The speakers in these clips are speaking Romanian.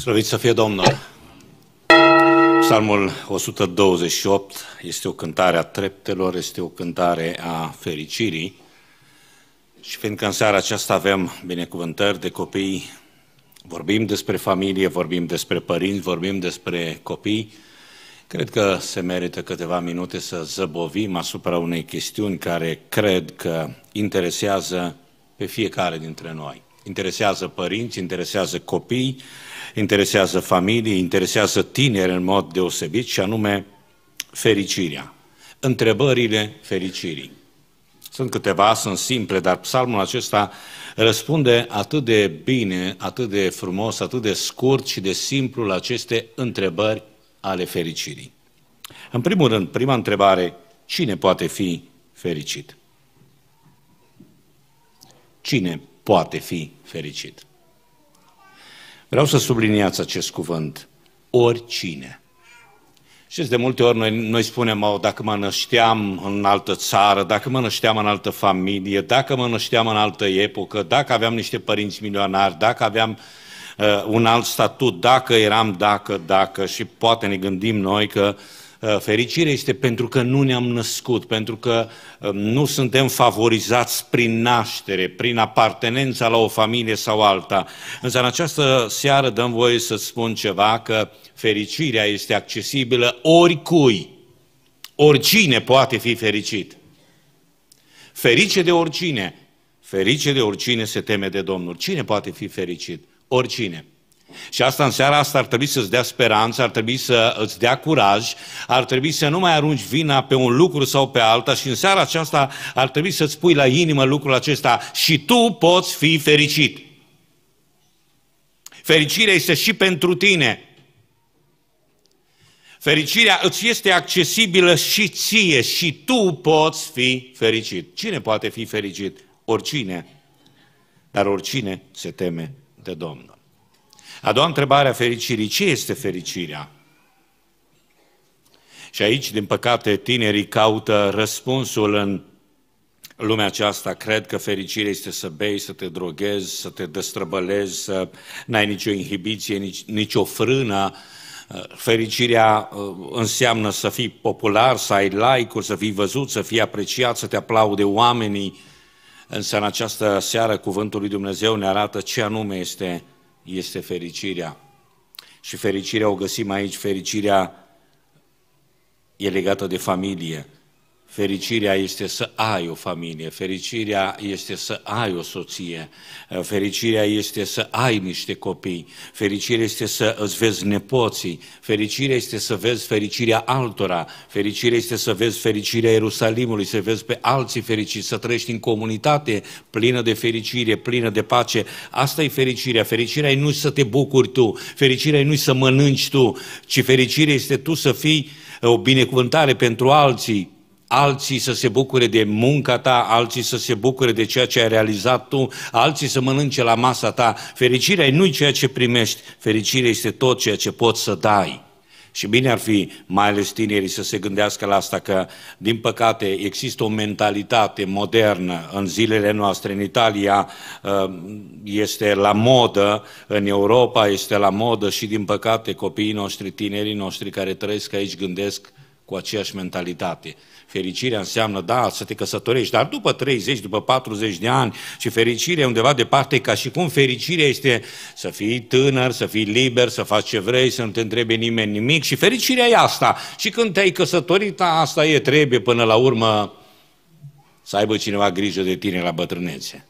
Slăvit să fie Domnul! Psalmul 128 este o cântare a treptelor, este o cântare a fericirii și fiindcă în seara aceasta avem binecuvântări de copii, vorbim despre familie, vorbim despre părinți, vorbim despre copii, cred că se merită câteva minute să zăbovim asupra unei chestiuni care cred că interesează pe fiecare dintre noi. Interesează părinți, interesează copii, interesează familii, interesează tineri în mod deosebit și anume fericirea. Întrebările fericirii. Sunt câteva, sunt simple, dar psalmul acesta răspunde atât de bine, atât de frumos, atât de scurt și de simplu la aceste întrebări ale fericirii. În primul rând, prima întrebare, cine poate fi fericit? Cine poate fi fericit. Vreau să subliniați acest cuvânt. Oricine. Știți, de multe ori noi, noi spunem, oh, dacă mă nășteam în altă țară, dacă mă nășteam în altă familie, dacă mă nășteam în altă epocă, dacă aveam niște părinți milionari, dacă aveam uh, un alt statut, dacă eram, dacă, dacă, și poate ne gândim noi că Uh, fericirea este pentru că nu ne-am născut, pentru că um, nu suntem favorizați prin naștere, prin apartenența la o familie sau alta. Însă în această seară dăm voie să spun ceva, că fericirea este accesibilă oricui. Oricine poate fi fericit. Ferice de oricine. Ferice de oricine se teme de Domnul. Cine poate fi fericit? Oricine. Și asta în seara asta ar trebui să-ți dea speranță, ar trebui să îți dea curaj, ar trebui să nu mai arunci vina pe un lucru sau pe alta și în seara aceasta ar trebui să-ți pui la inimă lucrul acesta și tu poți fi fericit. Fericirea este și pentru tine. Fericirea îți este accesibilă și ție și tu poți fi fericit. Cine poate fi fericit? Oricine. Dar oricine se teme de Domnul. A doua întrebare a fericirii, ce este fericirea? Și aici, din păcate, tinerii caută răspunsul în lumea aceasta. Cred că fericirea este să bei, să te droghezi, să te destrăbălezi, să n-ai nicio inhibiție, nici, nicio frână. Fericirea uh, înseamnă să fii popular, să ai like-uri, să fii văzut, să fii apreciat, să te aplaude oamenii. Însă în această seară cuvântul lui Dumnezeu ne arată ce anume este este fericirea. Și fericirea o găsim aici, fericirea e legată de familie. Fericirea este să ai o familie, fericirea este să ai o soție, uh, fericirea este să ai niște copii, fericirea este să îți vezi nepoții, fericirea este să vezi fericirea altora, fericirea este să vezi fericirea Ierusalimului, să vezi pe alții fericiți, să trăiești în comunitate plină de fericire, plină de pace. Asta e fericirea. Fericirea e nu să te bucuri tu, fericirea e nu să mănânci tu, ci fericirea este tu să fii uh, o binecuvântare pentru alții, alții să se bucure de munca ta, alții să se bucure de ceea ce ai realizat tu, alții să mănânce la masa ta. Fericirea nu e ceea ce primești, fericirea este tot ceea ce poți să dai. Și bine ar fi, mai ales tinerii, să se gândească la asta că, din păcate, există o mentalitate modernă în zilele noastre. În Italia ă, este la modă, în Europa este la modă și, din păcate, copiii noștri, tinerii noștri care trăiesc aici gândesc cu aceeași mentalitate. Fericirea înseamnă, da, să te căsătorești, dar după 30, după 40 de ani și fericirea undeva departe, ca și cum fericirea este să fii tânăr, să fii liber, să faci ce vrei, să nu te întrebe nimeni nimic și fericirea e asta. Și când te-ai căsătorit, asta e, trebuie până la urmă să aibă cineva grijă de tine la bătrânețe.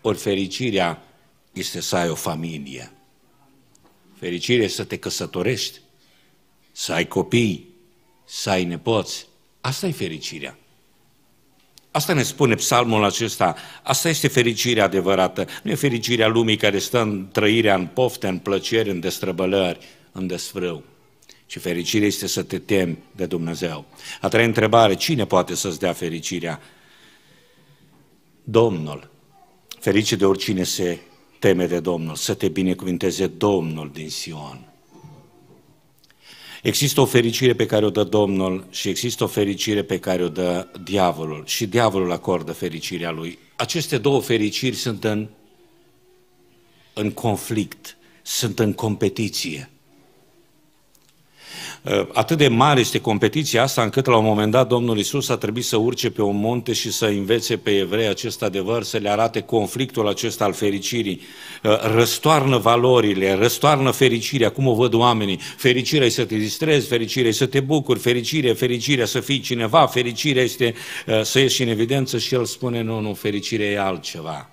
Ori fericirea este să ai o familie. Fericirea este să te căsătorești să ai copii, să ai nepoți. Asta e fericirea. Asta ne spune psalmul acesta. Asta este fericirea adevărată. Nu e fericirea lumii care stă în trăirea, în pofte, în plăceri, în destrăbălări, în desfrâu. Și fericirea este să te temi de Dumnezeu. A treia întrebare, cine poate să-ți dea fericirea? Domnul. Ferice de oricine se teme de Domnul, să te binecuvinteze Domnul din Sion. Există o fericire pe care o dă Domnul și există o fericire pe care o dă diavolul. Și diavolul acordă fericirea lui. Aceste două fericiri sunt în, în conflict, sunt în competiție. Ă, atât de mare este competiția asta încât la un moment dat Domnul Isus a trebuit să urce pe un monte și să învețe pe evrei acest adevăr, să le arate conflictul acesta al fericirii. Ă, răstoarnă valorile, răstoarnă fericirea, cum o văd oamenii. Fericirea e să te distrezi, fericirea e să te bucuri, fericirea, fericirea să fii cineva, fericirea este ă, să ieși în evidență și el spune nu, nu, fericirea e altceva.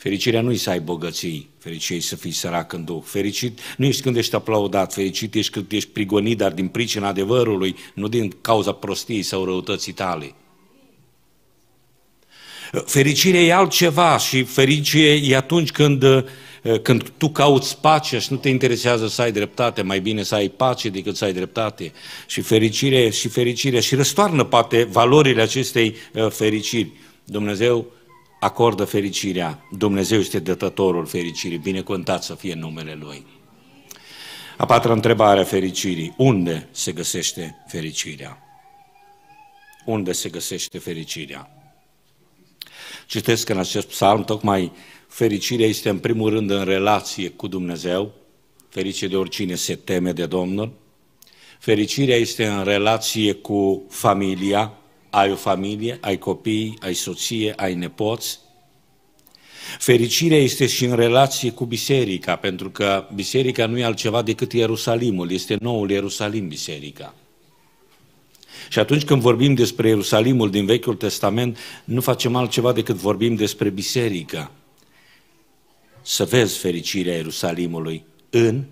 Fericirea nu-i să ai bogății, fericirea e să fii sărac în duh. Fericit nu ești când ești aplaudat, fericit ești când ești prigonit, dar din pricina adevărului, nu din cauza prostiei sau răutății tale. Fericirea e altceva și fericirea e atunci când, eh, când tu cauți pace, și nu te interesează să ai dreptate, mai bine să ai pace decât să ai dreptate. Și fericire și fericire și răstoarnă poate valorile acestei eh, fericiri. Dumnezeu acordă fericirea. Dumnezeu este dătătorul fericirii, binecuvântat să fie numele Lui. A patra întrebare a fericirii. Unde se găsește fericirea? Unde se găsește fericirea? Citesc în acest psalm, tocmai fericirea este în primul rând în relație cu Dumnezeu, ferice de oricine se teme de Domnul, fericirea este în relație cu familia, ai o familie, ai copii, ai soție, ai nepoți. Fericirea este și în relație cu biserica, pentru că biserica nu e altceva decât Ierusalimul, este noul Ierusalim biserica. Și atunci când vorbim despre Ierusalimul din Vechiul Testament, nu facem altceva decât vorbim despre biserică. Să vezi fericirea Ierusalimului în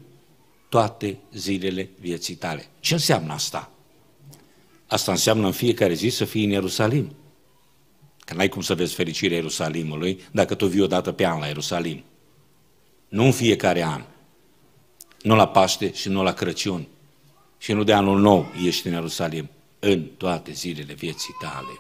toate zilele vieții tale. Ce înseamnă asta? Asta înseamnă în fiecare zi să fii în Ierusalim. Că n-ai cum să vezi fericirea Ierusalimului dacă tu vii odată pe an la Ierusalim. Nu în fiecare an. Nu la Paște și nu la Crăciun. Și nu de anul nou ești în Ierusalim. În toate zilele vieții tale.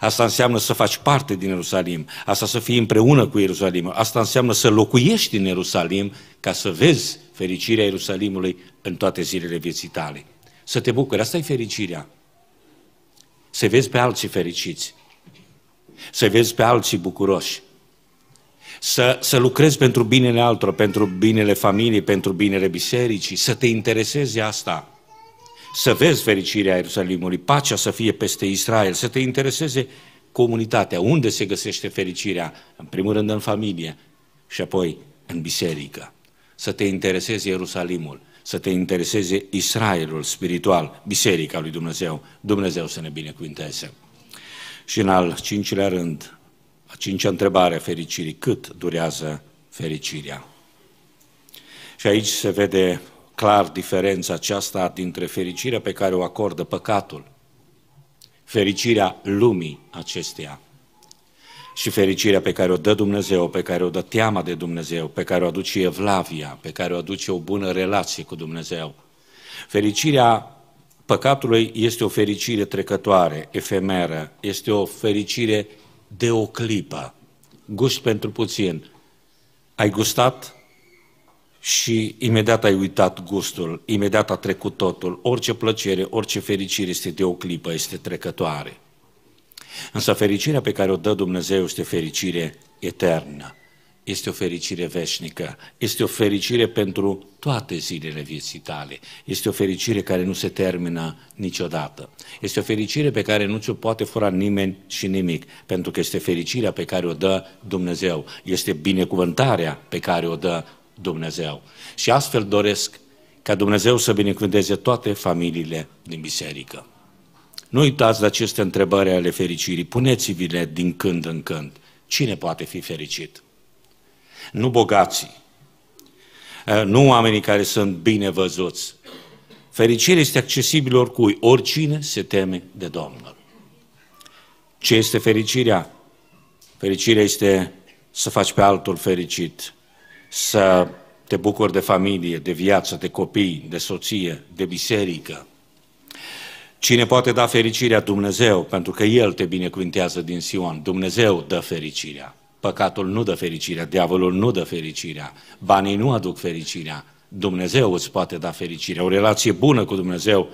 Asta înseamnă să faci parte din Ierusalim, asta să fii împreună cu Ierusalim, asta înseamnă să locuiești în Ierusalim ca să vezi fericirea Ierusalimului în toate zilele vieții tale să te bucuri. Asta e fericirea. Să vezi pe alții fericiți. Să vezi pe alții bucuroși. Să, să lucrezi pentru binele altora, pentru binele familiei, pentru binele bisericii, să te interesezi asta. Să vezi fericirea Ierusalimului, pacea să fie peste Israel, să te intereseze comunitatea, unde se găsește fericirea, în primul rând în familie și apoi în biserică. Să te intereseze Ierusalimul, să te intereseze Israelul spiritual, Biserica lui Dumnezeu. Dumnezeu să ne binecuvinteze. Și în al cincilea rând, a cincea întrebare a fericirii, cât durează fericirea? Și aici se vede clar diferența aceasta dintre fericirea pe care o acordă păcatul, fericirea lumii acesteia și fericirea pe care o dă Dumnezeu, pe care o dă teama de Dumnezeu, pe care o aduce evlavia, pe care o aduce o bună relație cu Dumnezeu. Fericirea păcatului este o fericire trecătoare, efemeră, este o fericire de o clipă, gust pentru puțin. Ai gustat și imediat ai uitat gustul, imediat a trecut totul. Orice plăcere, orice fericire este de o clipă, este trecătoare. Însă fericirea pe care o dă Dumnezeu este fericire eternă, este o fericire veșnică, este o fericire pentru toate zilele vieții tale, este o fericire care nu se termină niciodată, este o fericire pe care nu ți-o poate fura nimeni și nimic, pentru că este fericirea pe care o dă Dumnezeu, este binecuvântarea pe care o dă Dumnezeu. Și astfel doresc ca Dumnezeu să binecuvânteze toate familiile din biserică. Nu uitați de aceste întrebări ale fericirii, puneți-vi-le din când în când. Cine poate fi fericit? Nu bogații, eh, nu oamenii care sunt bine văzuți. Fericirea este accesibilă oricui, oricine se teme de Domnul. Ce este fericirea? Fericirea este să faci pe altul fericit, să te bucuri de familie, de viață, de copii, de soție, de biserică, Cine poate da fericirea? Dumnezeu, pentru că El te binecuvintează din Sion. Dumnezeu dă fericirea. Păcatul nu dă fericirea, diavolul nu dă fericirea, banii nu aduc fericirea. Dumnezeu îți poate da fericirea. O relație bună cu Dumnezeu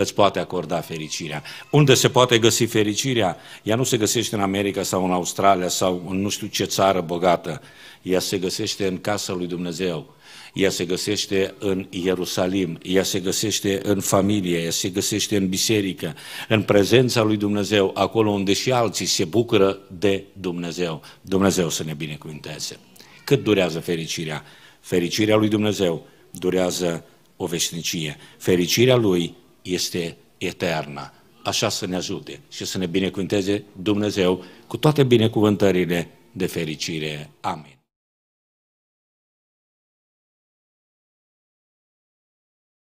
îți poate acorda fericirea. Unde se poate găsi fericirea? Ea nu se găsește în America sau în Australia sau în nu știu ce țară bogată. Ea se găsește în casa lui Dumnezeu. Ea se găsește în Ierusalim, ea se găsește în familie, ea se găsește în biserică, în prezența lui Dumnezeu, acolo unde și alții se bucură de Dumnezeu. Dumnezeu să ne binecuvinteze. Cât durează fericirea? Fericirea lui Dumnezeu durează o veșnicie. Fericirea lui este eternă. Așa să ne ajute și să ne binecuvânteze Dumnezeu cu toate binecuvântările de fericire. Amin.